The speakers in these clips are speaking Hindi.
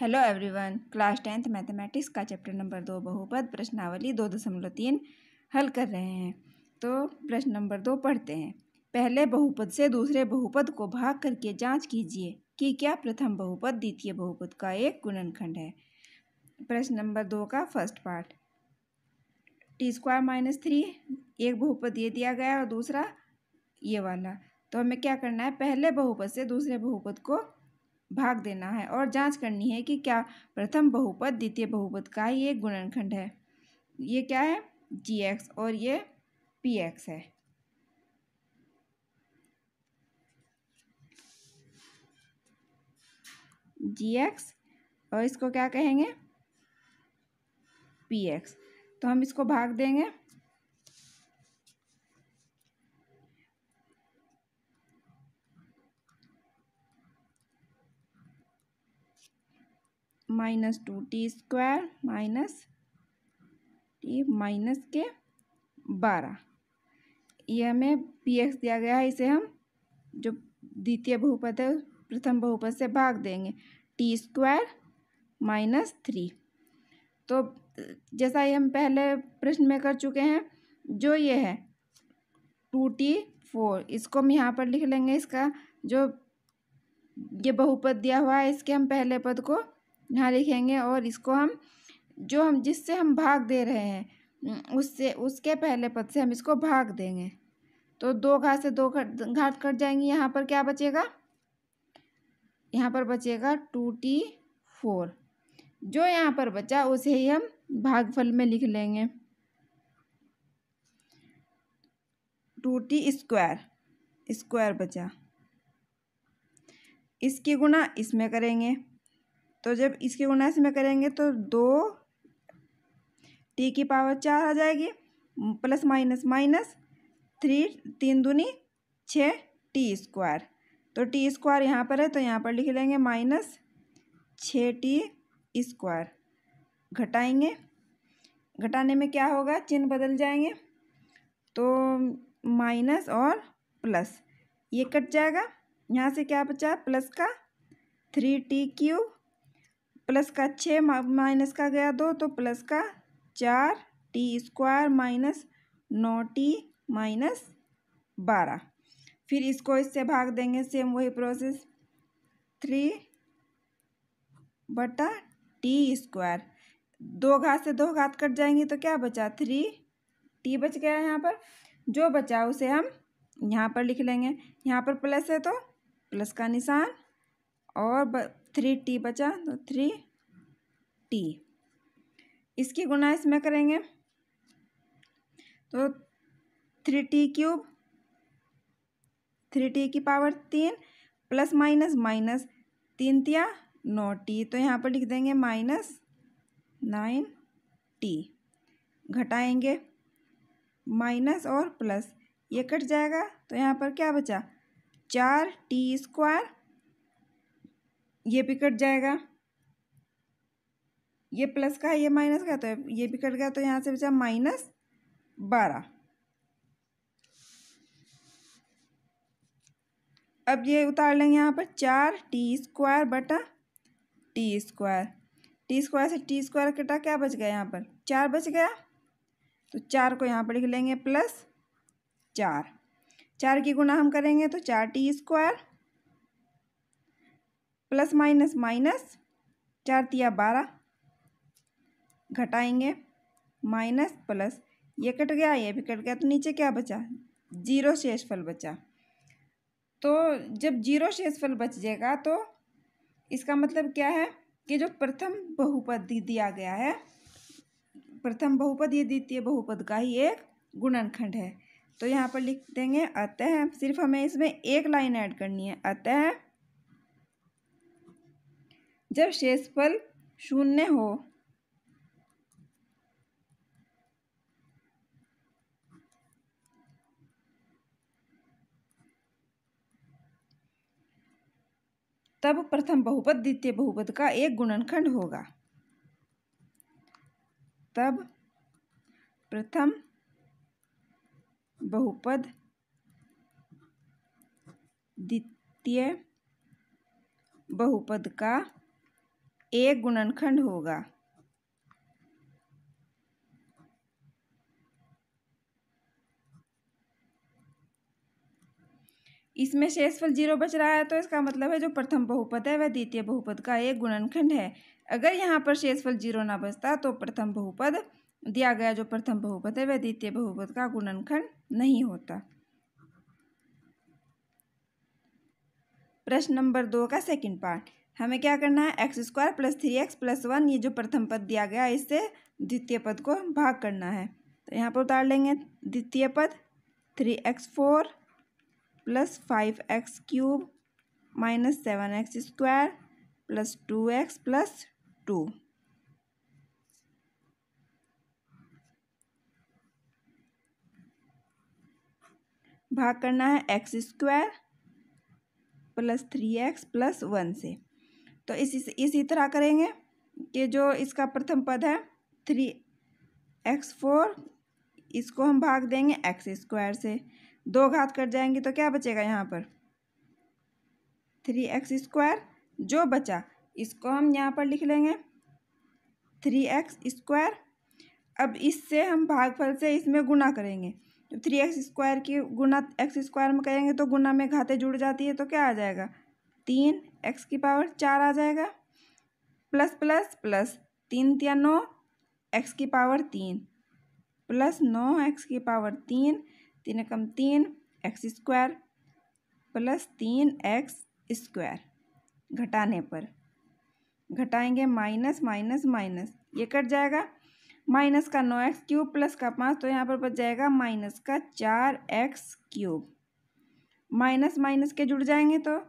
hello everyone class tenth mathematics का चैप्टर नंबर दो बहुपद प्रश्नावली दो दशमलव तीन हल कर रहे हैं तो प्रश्न नंबर दो पढ़ते हैं पहले बहुपद से दूसरे बहुपद को भाग करके जांच कीजिए कि क्या प्रथम बहुपद द्वितीय बहुपद का एक गुणनखंड है प्रश्न नंबर दो का first part T square minus three एक बहुपद ये दिया गया और दूसरा ये वाला तो हमें क्या करना है पहले बहुपद से दूसरे बहुपद को भाग देना है और जांच करनी है कि क्या प्रथम बहुपद द्वितीय बहुपद का ही एक गुणनखंड है ये क्या है जी एक्स और ये पी एक्स है जी एक्स और इसको क्या कहेंगे पी एक्स तो हम इसको भाग देंगे minus two T square minus T minus के बारह ये हमें पी एक्स दिया गया है इसे हम जो द्वितीय बहुपद है प्रथम बहुपद से भाग देंगे टी स्क्वायर माइनस थ्री तो जैसा ये हम पहले प्रश्न में कर चुके हैं जो ये है टू टी फोर इसको हम यहाँ पर लिख लेंगे इसका जो ये बहुपद दिया हुआ है इसके हम पहले पद को यहाँ लिखेंगे और इसको हम जो हम जिससे हम भाग दे रहे हैं उससे उसके पहले पद से हम इसको भाग देंगे तो दो घात से दो घाट कट जाएंगी यहाँ पर क्या बचेगा यहाँ पर बचेगा टू टी फोर जो यहाँ पर बचा उसे ही हम भागफल में लिख लेंगे टू टी स्क्वायर स्क्वायर बचा इसकी गुना इसमें करेंगे तो जब इसके उन्नीस में करेंगे तो दो टी की पावर चार आ जाएगी प्लस माइनस माइनस थ्री तीन दूनी छ टी स्क्वायर तो टी स्क्वायर यहाँ पर है तो यहाँ पर लिख लेंगे माइनस छ टी स्क्वायर घटाएंगे घटाने में क्या होगा चिन्ह बदल जाएंगे तो माइनस और प्लस ये कट जाएगा यहाँ से क्या बचा प्लस का थ्री टी क्यू प्लस का छः माइनस का गया दो तो प्लस का चार टी स्क्वायर माइनस नौ टी माइनस बारह फिर इसको इससे भाग देंगे सेम वही प्रोसेस थ्री बटा टी स्क्वायर दो घात से दो घात कट जाएंगे तो क्या बचा थ्री टी बच गया यहाँ पर जो बचा उसे हम यहाँ पर लिख लेंगे यहाँ पर प्लस है तो प्लस का निशान और थ्री टी बचा तो थ्री टी इसकी गुना इसमें करेंगे तो three T cube three T की पावर तीन प्लस माइनस माइनस तीन तिया नौ टी तो यहाँ पर लिख देंगे माइनस नाइन टी घटाएंगे माइनस और प्लस ये कट जाएगा तो यहाँ पर क्या बचा चार टी स्क्वायर ये भी कट जाएगा ये प्लस का है ये माइनस का तो ये भी कट गया तो यहाँ से बचा माइनस बारह अब ये उतार लेंगे यहाँ पर चार टी स्क्वायर बटा टी स्क्वायर टी स्क्वायर से टी स्क्वायर कटा क्या बच गया यहाँ पर चार बच गया तो चार को यहाँ पर लिख लेंगे प्लस चार चार की गुना हम करेंगे तो चार T square plus minus minus चार तिया बारह घटाएंगे माइनस प्लस ये कट गया ये भी कट गया तो नीचे क्या बचा जीरो शेषफल बचा तो जब जीरो शेषफल बच जाएगा तो इसका मतलब क्या है कि जो प्रथम बहुपद दिया गया है प्रथम बहुपद ये द्वितीय बहुपद का ही एक गुणनखंड है तो यहाँ पर लिख देंगे अतः सिर्फ हमें इसमें एक लाइन ऐड करनी है अतः जब शेषफल शून्य हो तब प्रथम बहुपद द्वितीय बहुपद का एक गुणनखंड होगा तब प्रथम बहुपद द्वितीय बहुपद का एक गुणनखंड होगा इसमें शेषफल जीरो बच रहा है तो इसका मतलब है जो प्रथम बहुपद है वह द्वितीय बहुपद का एक गुणनखंड है अगर यहाँ पर शेषफल जीरो ना बचता तो प्रथम बहुपद दिया गया जो प्रथम बहुपद है वह द्वितीय बहुपद का गुणनखंड नहीं होता प्रश्न नंबर दो का सेकंड पार्ट हमें क्या करना है x square plus three x plus one ये जो प्रथम पद दिया गया इससे द्वितीय पद को भाग करना है तो यहाँ पर उतार लेंगे द्वितीय पद three x four plus five x cube minus seven x square plus two x plus two भाग करना है x square plus three x plus one से तो इसी इसी तरह करेंगे कि जो इसका प्रथम पद है थ्री एक्स फोर इसको हम भाग देंगे एक्स स्क्वायर से दो घात कट जाएंगे तो क्या बचेगा यहाँ पर थ्री एक्स स्क्वायर जो बचा इसको हम यहाँ पर लिख लेंगे थ्री एक्स स्क्वायर अब इससे हम भागफल से इसमें गुना करेंगे तो थ्री एक्स स्क्वायर की गुना एक्स स्क्वायर में करेंगे तो गुना में घातें जुड़ जाती है तो क्या आ जाएगा तीन एक्स की पावर चार आ जाएगा प्लस प्लस प्लस तीन तिया नौ एक्स की पावर तीन प्लस नौ एक्स की पावर तीन तीन कम तीन एक्स स्क्वायर प्लस तीन एक्स स्क्वायर घटाने पर घटाएंगे माइनस माइनस माइनस ये कट जाएगा माइनस का नौ एक्स क्यूब प्लस का पाँच तो यहाँ पर बच जाएगा माइनस का चार एक्स क्यूब माइनस माइनस के जुड़ जाएंगे तो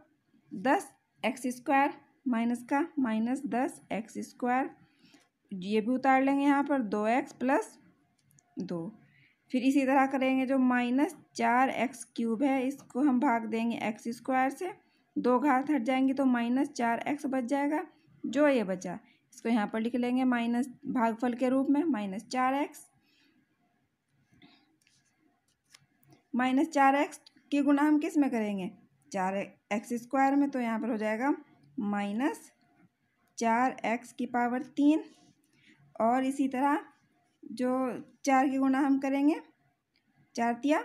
दस एक्स स्क्वायर माइनस का माइनस दस एक्स स्क्वायर ये भी उतार लेंगे यहाँ पर दो एक्स प्लस दो फिर इसी तरह करेंगे जो माइनस चार एक्स क्यूब है इसको हम भाग देंगे एक्स स्क्वायर से दो घात हट जाएंगे तो माइनस चार एक्स बच जाएगा जो ये बचा इसको यहाँ पर लिख लेंगे माइनस भागफल के रूप में माइनस चार एक्स माइनस चार एक्स की गुना हम किस में करेंगे चार एक्स स्क्वायर में तो यहाँ पर हो जाएगा माइनस चार एक्स की पावर तीन और इसी तरह जो चार की गुणा हम करेंगे चार तिया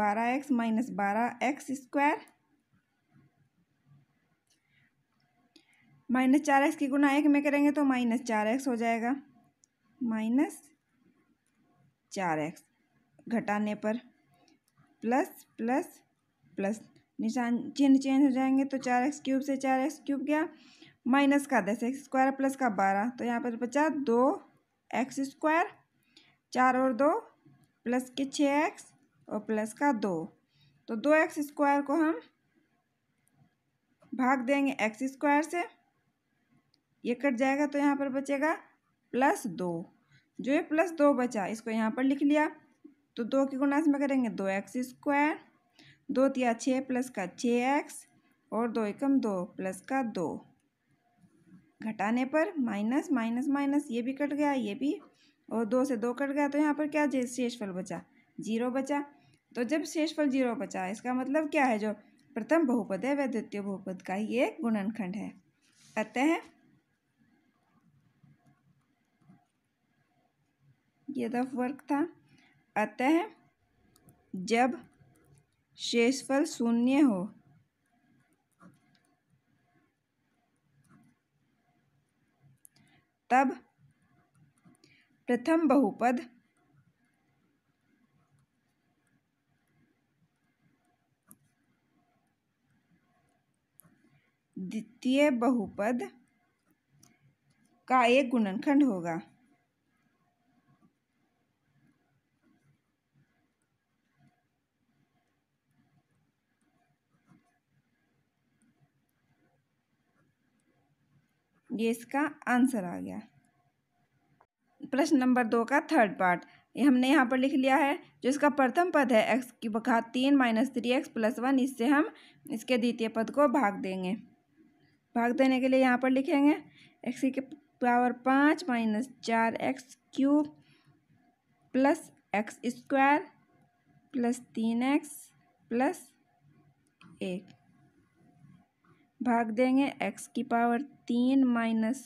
बारह एक्स माइनस बारह एक्स स्क्वायर माइनस चार एक्स की गुना एक में करेंगे तो माइनस चार एक्स हो जाएगा माइनस चार एक्स घटाने पर प्लस प्लस प्लस निशान चिन्ह चेंज हो जाएंगे तो चार एक्स क्यूब से चार एक्स क्यूब गया माइनस का दस एक्स स्क्वायर प्लस का बारह तो यहाँ पर बचा दो एक्स स्क्वायर चार और दो प्लस के छः एक्स और प्लस का दो तो दो एक्स स्क्वायर को हम भाग देंगे एक्स स्क्वायर से ये कट जाएगा तो यहाँ पर बचेगा प्लस दो जो ये प्लस दो बचा इसको यहाँ पर लिख लिया तो दो की गुणा में करेंगे दो एक्स स्क्वायर दो तिया छः प्लस का छः एक्स और दो एकम दो प्लस का दो घटाने पर माइनस माइनस माइनस ये भी कट गया ये भी और दो से दो कट गया तो यहाँ पर क्या शेषफल बचा जीरो बचा तो जब शेषफल जीरो बचा इसका मतलब क्या है जो प्रथम बहुपद है वह द्वितीय बहुपद का ही एक गुणनखंड है अतः ये दफ वर्क था अतः जब शेषफल शून्य हो तब प्रथम बहुपद द्वितीय बहुपद का एक गुणनखंड होगा ये इसका आंसर आ गया प्रश्न नंबर दो का थर्ड पार्ट ये हमने यहाँ पर लिख लिया है जो इसका प्रथम पद है एक्स की बघात तीन माइनस थ्री एक्स प्लस वन इससे हम इसके द्वितीय पद को भाग देंगे भाग देने के लिए यहाँ पर लिखेंगे एक्स के पावर पाँच माइनस चार x cube plus x square plus तीन एक्स प्लस एक भाग देंगे एक्स की पावर तीन माइनस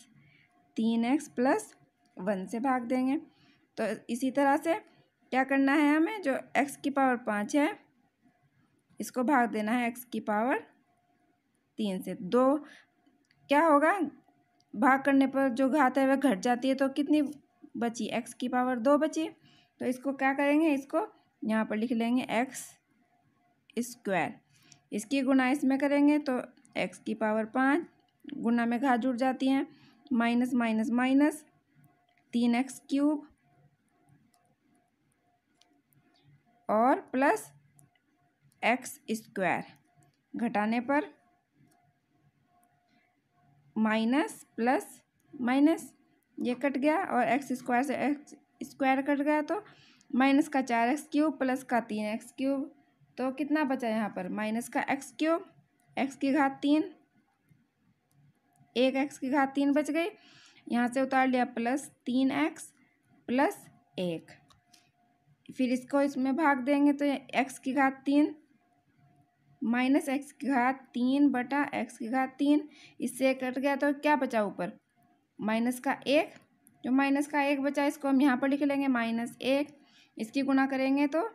तीन एक्स प्लस वन से भाग देंगे तो इसी तरह से क्या करना है हमें जो एक्स की पावर पाँच है इसको भाग देना है एक्स की पावर तीन से दो क्या होगा भाग करने पर जो घात है वह घट जाती है तो कितनी बची एक्स की पावर दो बची तो इसको क्या करेंगे इसको यहाँ पर लिख लेंगे एक्स स्क्वायर इसकी गुना इसमें करेंगे तो एक्स की पावर पाँच गुना में घात जुड़ जाती हैं माइनस माइनस माइनस तीन एक्स क्यूब और प्लस एक्स स्क्वायर घटाने पर माइनस प्लस माइनस ये कट गया और एक्स स्क्वायर से एक्स स्क्वायर कट गया तो माइनस का चार एक्स क्यूब प्लस का तीन एक्स क्यूब तो कितना बचा यहाँ पर माइनस का एक्स क्यूब एक्स की घात तीन एक एक्स की घात तीन बच गई यहाँ से उतार लिया प्लस तीन एक्स प्लस एक फिर इसको इसमें भाग देंगे तो एक्स की घात तीन माइनस एक्स की घात तीन बटा एक्स की घात तीन इससे कट गया तो क्या बचा ऊपर माइनस का एक जो माइनस का एक बचा इसको हम यहाँ पर लिख लेंगे माइनस एक इसकी गुणा करेंगे तो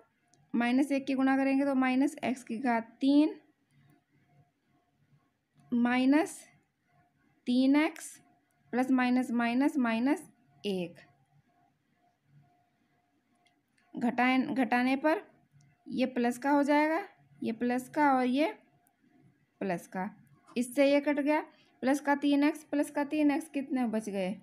माइनस एक की गुणा करेंगे तो माइनस एक्स की घात तीन माइनस तीन x plus minus minus minus एक घटाए घटाने पर ये प्लस का हो जाएगा ये प्लस का और ये प्लस का इससे ये कट गया प्लस का तीन एक्स प्लस का तीन एक्स कितने बच गए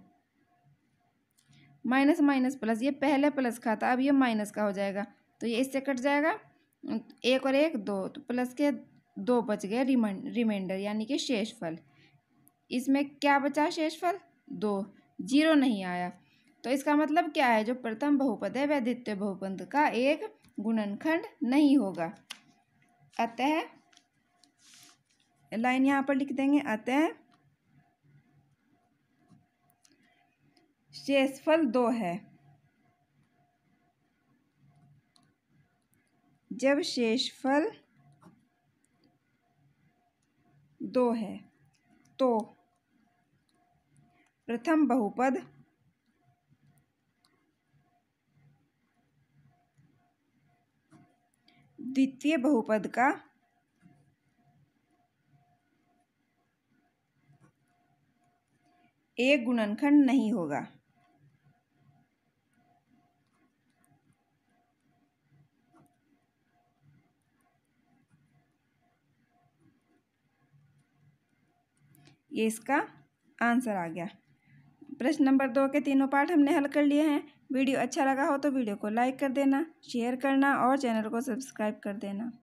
माइनस माइनस प्लस ये पहले प्लस का था अब ये माइनस का हो जाएगा तो ये इससे कट जाएगा एक और एक दो तो प्लस के दो बच गए रिमाइंडर यानी कि शेषफल इसमें क्या बचा शेषफल दो जीरो नहीं आया तो इसका मतलब क्या है जो प्रथम बहुपद है वह द्वितीय बहुपद का एक गुणनखंड नहीं होगा अतः लाइन यहाँ पर लिख देंगे अतः शेषफल दो है जब शेषफल दो है तो प्रथम बहुपद द्वितीय बहुपद का एक गुणनखंड नहीं होगा ये इसका आंसर आ गया प्रश्न नंबर दो के तीनों पार्ट हमने हल कर लिए हैं वीडियो अच्छा लगा हो तो वीडियो को लाइक कर देना शेयर करना और चैनल को सब्सक्राइब कर देना